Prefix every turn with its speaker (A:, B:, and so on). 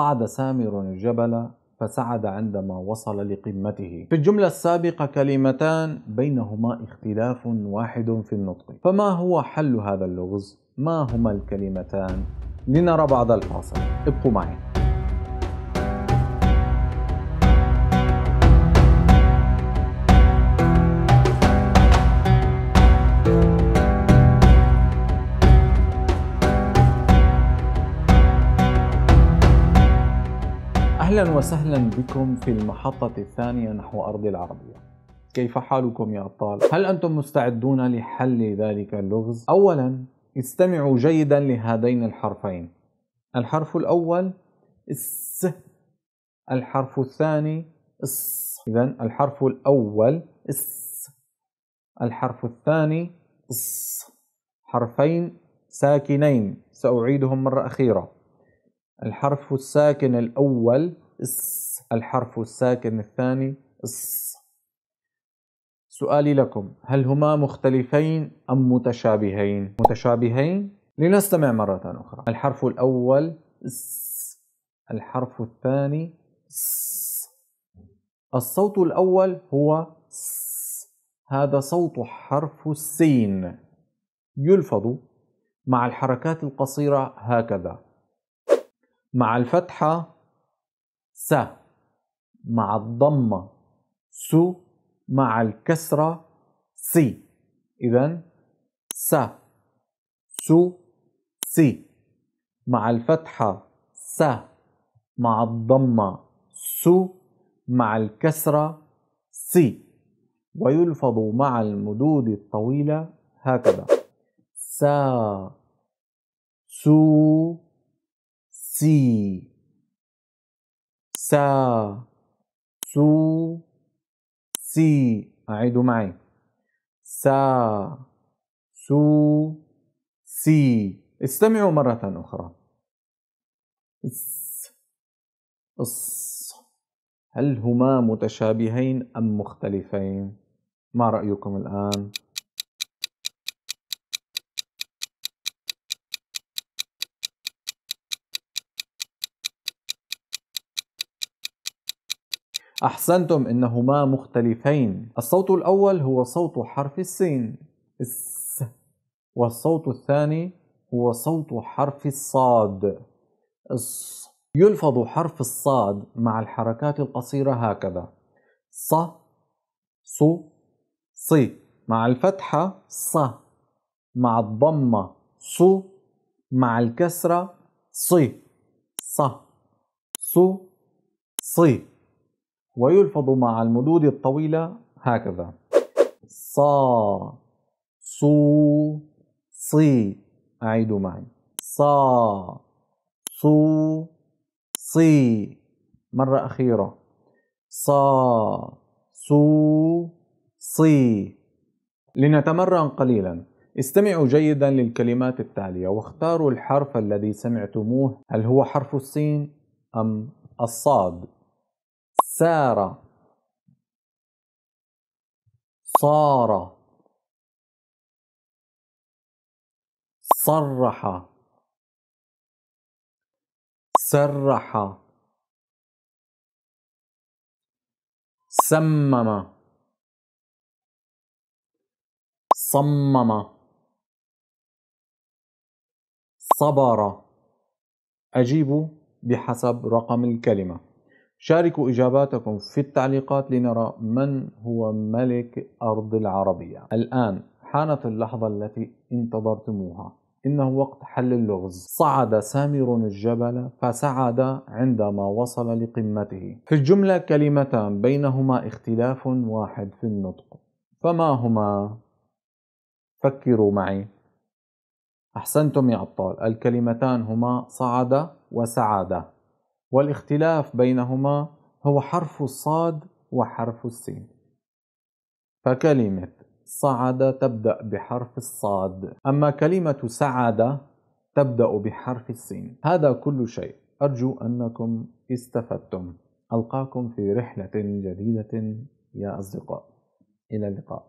A: صعد سامر الجبل فسعد عندما وصل لقمته في الجملة السابقة كلمتان بينهما اختلاف واحد في النطق فما هو حل هذا اللغز؟ ما هما الكلمتان؟ لنرى بعض الفاصل ابقوا معي أهلا وسهلا بكم في المحطة الثانية نحو أرض العربية كيف حالكم يا أبطال؟ هل أنتم مستعدون لحل ذلك اللغز؟ أولا استمعوا جيدا لهذين الحرفين الحرف الأول الس الحرف الثاني الص إذا الحرف الأول الس الحرف الثاني الص حرفين ساكنين سأعيدهم مرة أخيرة الحرف الساكن الأول اس الحرف الساكن الثاني اس سؤالي لكم هل هما مختلفين أم متشابهين؟ متشابهين لنستمع مرة أخرى الحرف الأول اس الحرف الثاني اس الصوت الأول هو اس هذا صوت حرف السين يلفظ مع الحركات القصيرة هكذا مع الفتحة س مع الضمة س مع الكسرة سي إذا س س سي مع الفتحة س مع الضمة س مع الكسرة سي ويلفظ مع المدود الطويلة هكذا سا سو سي سا سو سي أعيدوا معي سا سو سي استمعوا مرة أخرى اس اس هل هما متشابهين أم مختلفين؟ ما رأيكم الآن؟ أحسنتم إنهما مختلفين الصوت الأول هو صوت حرف السين الس والصوت الثاني هو صوت حرف الصاد الص يلفظ حرف الصاد مع الحركات القصيرة هكذا ص ص ص مع الفتحة ص مع الضمة ص مع الكسرة ص ص ص ص, ص ويلفظ مع المدود الطويلة هكذا ص صو صي أعيد معي صا صو صي مرة أخيرة صا صو صي لنتمرن قليلا استمعوا جيدا للكلمات التالية واختاروا الحرف الذي سمعتموه هل هو حرف السين أم الصاد سار صار صرح سرح سمم صمم صبر أجيب بحسب رقم الكلمة شاركوا إجاباتكم في التعليقات لنرى من هو ملك أرض العربية الآن حانت اللحظة التي انتظرتموها إنه وقت حل اللغز صعد سامر الجبل فسعد عندما وصل لقمته في الجملة كلمتان بينهما اختلاف واحد في النطق فما هما؟ فكروا معي أحسنتم يا أبطال الكلمتان هما صعد وسعادة والاختلاف بينهما هو حرف الصاد وحرف السين فكلمة صعد تبدأ بحرف الصاد أما كلمة سعد تبدأ بحرف السين هذا كل شيء أرجو أنكم استفدتم ألقاكم في رحلة جديدة يا أصدقاء إلى اللقاء